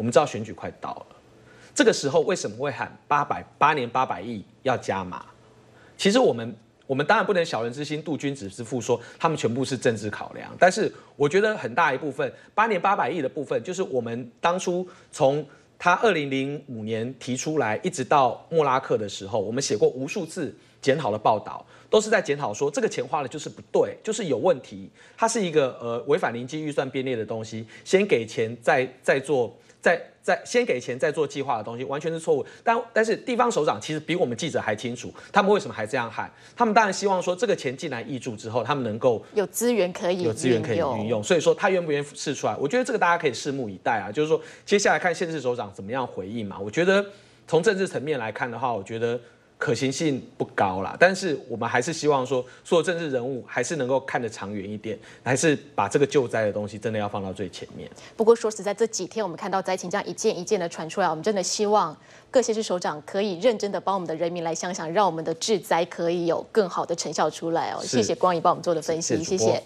我们知道选举快到了，这个时候为什么会喊八百八年八百亿要加码？其实我们我们当然不能小人之心度君子之腹，说他们全部是政治考量。但是我觉得很大一部分八年八百亿的部分，就是我们当初从。他二零零五年提出来，一直到莫拉克的时候，我们写过无数次检讨的报道，都是在检讨说这个钱花了就是不对，就是有问题。它是一个呃违反临近预算编列的东西，先给钱再再做再在先给钱再做计划的东西完全是错误，但但是地方首长其实比我们记者还清楚，他们为什么还这样喊？他们当然希望说这个钱进来挹注之后，他们能够有资源可以有资源可以运用。所以说他愿不愿意试出来？我觉得这个大家可以拭目以待啊，就是说接下来看县市首长怎么样回应嘛。我觉得从政治层面来看的话，我觉得。可行性不高啦，但是我们还是希望说，有政治人物还是能够看得长远一点，还是把这个救灾的东西真的要放到最前面。不过说实在，这几天我们看到灾情这样一件一件的传出来，我们真的希望各县市首长可以认真的帮我们的人民来想想，让我们的治灾可以有更好的成效出来哦。谢谢光影帮我们做的分析，谢谢。